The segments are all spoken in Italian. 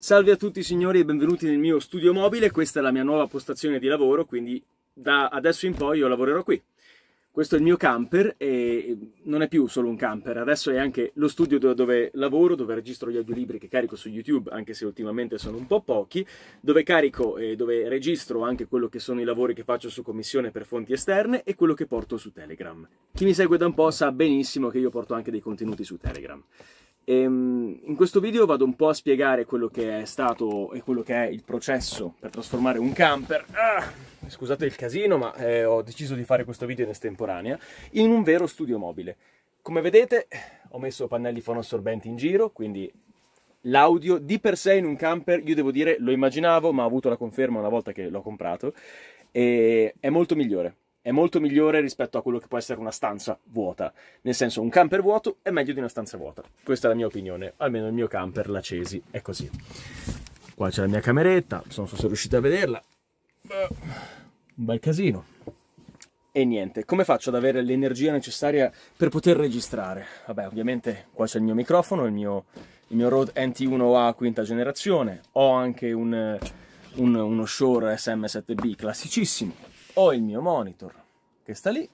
Salve a tutti signori e benvenuti nel mio studio mobile, questa è la mia nuova postazione di lavoro, quindi da adesso in poi io lavorerò qui. Questo è il mio camper e non è più solo un camper, adesso è anche lo studio dove lavoro, dove registro gli audiolibri che carico su YouTube, anche se ultimamente sono un po' pochi, dove carico e dove registro anche quello che sono i lavori che faccio su commissione per fonti esterne e quello che porto su Telegram. Chi mi segue da un po' sa benissimo che io porto anche dei contenuti su Telegram. Ehm, in questo video vado un po' a spiegare quello che è stato e quello che è il processo per trasformare un camper, ah, scusate il casino ma eh, ho deciso di fare questo video in estemporanea, in un vero studio mobile. Come vedete ho messo pannelli fonoassorbenti in giro, quindi l'audio di per sé in un camper, io devo dire, lo immaginavo, ma ho avuto la conferma una volta che l'ho comprato, e è molto migliore è molto migliore rispetto a quello che può essere una stanza vuota. Nel senso, un camper vuoto è meglio di una stanza vuota. Questa è la mia opinione, almeno il mio camper, la Cesi, è così. Qua c'è la mia cameretta, non so se riuscite a vederla. Un bel casino. E niente, come faccio ad avere l'energia necessaria per poter registrare? Vabbè, ovviamente qua c'è il mio microfono, il mio, il mio Rode NT1A quinta generazione. Ho anche un, un, uno Shure SM7B classicissimo ho il mio monitor che sta lì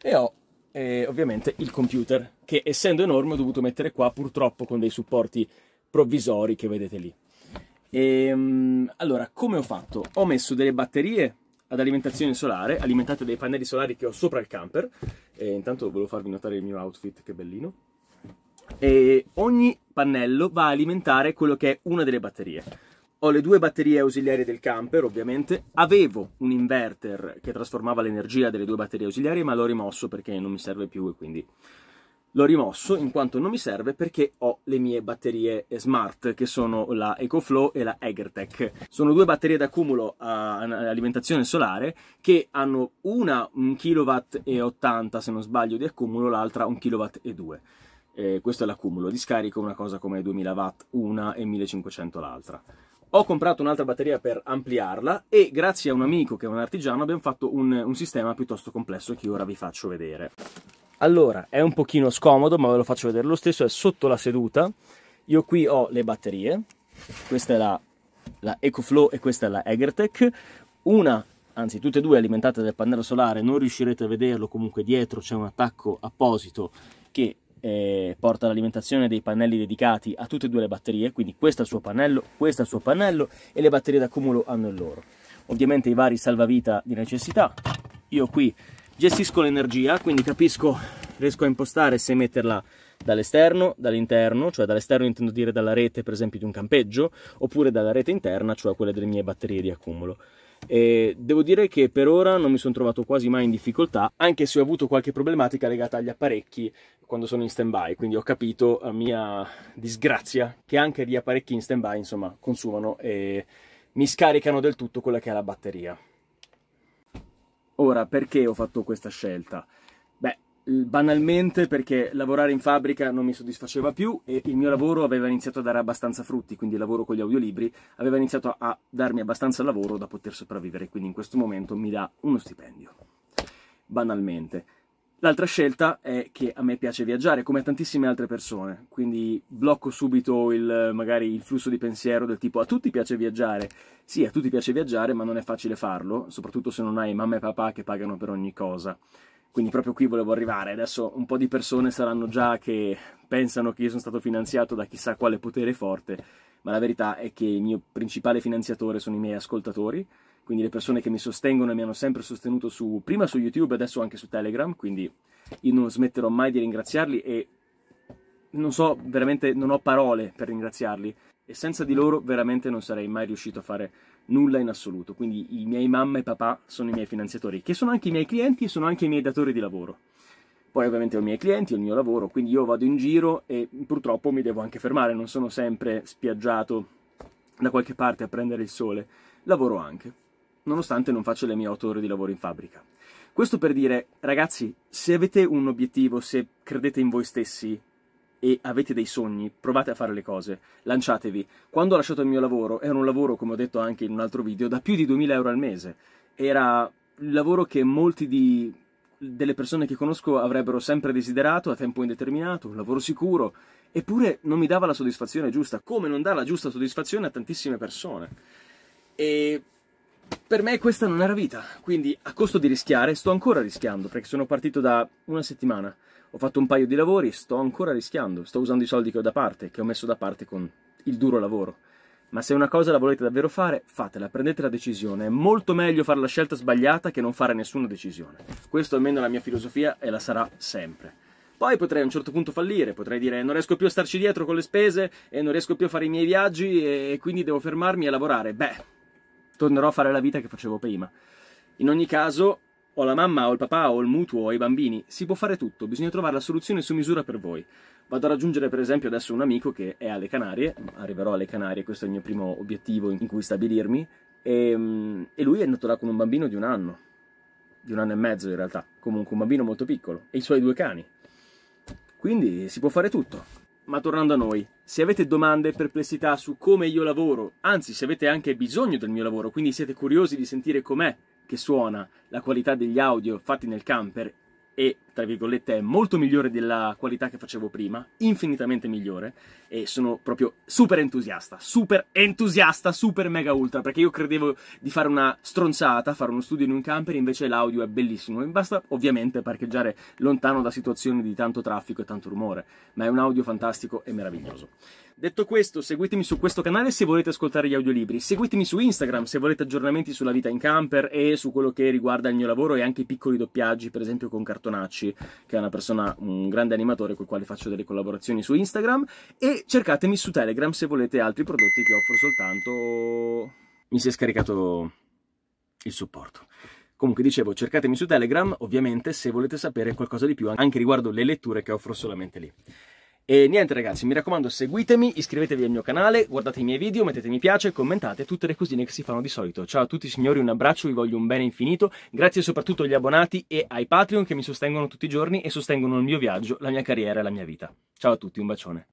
e ho eh, ovviamente il computer che essendo enorme ho dovuto mettere qua purtroppo con dei supporti provvisori che vedete lì. E, ehm, allora, come ho fatto? Ho messo delle batterie ad alimentazione solare, alimentate dai pannelli solari che ho sopra il camper. E intanto volevo farvi notare il mio outfit, che bellino. E ogni pannello va a alimentare quello che è una delle batterie ho le due batterie ausiliarie del camper, ovviamente. Avevo un inverter che trasformava l'energia delle due batterie ausiliarie, ma l'ho rimosso perché non mi serve più e quindi l'ho rimosso in quanto non mi serve perché ho le mie batterie smart che sono la EcoFlow e la Egertech. Sono due batterie d'accumulo a alimentazione solare che hanno una 1,80 kW se non sbaglio di accumulo, l'altra 1,2 kW. Eh, questo è l'accumulo, di scarico una cosa come 2000 watt una e 1500 l'altra. Ho comprato un'altra batteria per ampliarla e grazie a un amico che è un artigiano abbiamo fatto un, un sistema piuttosto complesso che ora vi faccio vedere. Allora, è un pochino scomodo ma ve lo faccio vedere lo stesso, è sotto la seduta. Io qui ho le batterie, questa è la, la EcoFlow e questa è la Egertech. Una anzi tutte e due alimentate dal pannello solare, non riuscirete a vederlo, comunque dietro c'è un attacco apposito che eh, porta l'alimentazione dei pannelli dedicati a tutte e due le batterie, quindi questo è il suo pannello, questo è il suo pannello e le batterie d'accumulo hanno il loro. Ovviamente i vari salvavita di necessità, io qui gestisco l'energia, quindi capisco, riesco a impostare se metterla dall'esterno, dall'interno, cioè dall'esterno intendo dire dalla rete per esempio di un campeggio, oppure dalla rete interna, cioè quella delle mie batterie di accumulo. E devo dire che per ora non mi sono trovato quasi mai in difficoltà, anche se ho avuto qualche problematica legata agli apparecchi quando sono in stand-by, quindi ho capito a mia disgrazia che anche gli apparecchi in stand-by, insomma, consumano e mi scaricano del tutto quella che è la batteria. Ora, perché ho fatto questa scelta? banalmente perché lavorare in fabbrica non mi soddisfaceva più e il mio lavoro aveva iniziato a dare abbastanza frutti, quindi il lavoro con gli audiolibri aveva iniziato a darmi abbastanza lavoro da poter sopravvivere, quindi in questo momento mi dà uno stipendio, banalmente. L'altra scelta è che a me piace viaggiare, come a tantissime altre persone, quindi blocco subito il, magari il flusso di pensiero del tipo a tutti piace viaggiare. Sì, a tutti piace viaggiare, ma non è facile farlo, soprattutto se non hai mamma e papà che pagano per ogni cosa. Quindi proprio qui volevo arrivare. Adesso un po' di persone saranno già che pensano che io sono stato finanziato da chissà quale potere forte, ma la verità è che il mio principale finanziatore sono i miei ascoltatori, quindi le persone che mi sostengono e mi hanno sempre sostenuto su, prima su YouTube e adesso anche su Telegram, quindi io non smetterò mai di ringraziarli e non so, veramente non ho parole per ringraziarli e senza di loro veramente non sarei mai riuscito a fare nulla in assoluto. Quindi i miei mamma e papà sono i miei finanziatori, che sono anche i miei clienti e sono anche i miei datori di lavoro. Poi ovviamente ho i miei clienti, ho il mio lavoro, quindi io vado in giro e purtroppo mi devo anche fermare, non sono sempre spiaggiato da qualche parte a prendere il sole, lavoro anche, nonostante non faccia le mie otto ore di lavoro in fabbrica. Questo per dire, ragazzi, se avete un obiettivo, se credete in voi stessi, e avete dei sogni, provate a fare le cose, lanciatevi. Quando ho lasciato il mio lavoro, era un lavoro, come ho detto anche in un altro video, da più di 2000 euro al mese. Era il lavoro che molti di, delle persone che conosco avrebbero sempre desiderato a tempo indeterminato, un lavoro sicuro, eppure non mi dava la soddisfazione giusta, come non dà la giusta soddisfazione a tantissime persone. E per me questa non era vita, quindi a costo di rischiare sto ancora rischiando, perché sono partito da una settimana ho fatto un paio di lavori, sto ancora rischiando, sto usando i soldi che ho da parte, che ho messo da parte con il duro lavoro. Ma se una cosa la volete davvero fare, fatela, prendete la decisione. È molto meglio fare la scelta sbagliata che non fare nessuna decisione. Questo almeno è la mia filosofia e la sarà sempre. Poi potrei a un certo punto fallire, potrei dire non riesco più a starci dietro con le spese e non riesco più a fare i miei viaggi e quindi devo fermarmi a lavorare. Beh, tornerò a fare la vita che facevo prima. In ogni caso, ho la mamma o il papà o il mutuo o i bambini, si può fare tutto, bisogna trovare la soluzione su misura per voi. Vado a raggiungere per esempio adesso un amico che è alle Canarie, arriverò alle Canarie, questo è il mio primo obiettivo in cui stabilirmi, e, ehm, e lui è nato là con un bambino di un anno, di un anno e mezzo in realtà, comunque un bambino molto piccolo, e i suoi due cani. Quindi si può fare tutto. Ma tornando a noi, se avete domande e perplessità su come io lavoro, anzi se avete anche bisogno del mio lavoro, quindi siete curiosi di sentire com'è, che suona, la qualità degli audio fatti nel camper e tra virgolette è molto migliore della qualità che facevo prima, infinitamente migliore e sono proprio super entusiasta, super entusiasta, super mega ultra perché io credevo di fare una stronzata, fare uno studio in un camper, invece l'audio è bellissimo, e basta ovviamente parcheggiare lontano da situazioni di tanto traffico e tanto rumore, ma è un audio fantastico e meraviglioso. Detto questo, seguitemi su questo canale se volete ascoltare gli audiolibri, seguitemi su Instagram se volete aggiornamenti sulla vita in camper e su quello che riguarda il mio lavoro e anche i piccoli doppiaggi, per esempio con Cartonacci, che è una persona, un grande animatore con il quale faccio delle collaborazioni su Instagram, e cercatemi su Telegram se volete altri prodotti che offro soltanto... Mi si è scaricato il supporto. Comunque dicevo, cercatemi su Telegram, ovviamente, se volete sapere qualcosa di più anche riguardo le letture che offro solamente lì. E niente ragazzi, mi raccomando seguitemi, iscrivetevi al mio canale, guardate i miei video, mettete mi piace, commentate tutte le cosine che si fanno di solito. Ciao a tutti signori, un abbraccio, vi voglio un bene infinito, grazie soprattutto agli abbonati e ai Patreon che mi sostengono tutti i giorni e sostengono il mio viaggio, la mia carriera e la mia vita. Ciao a tutti, un bacione.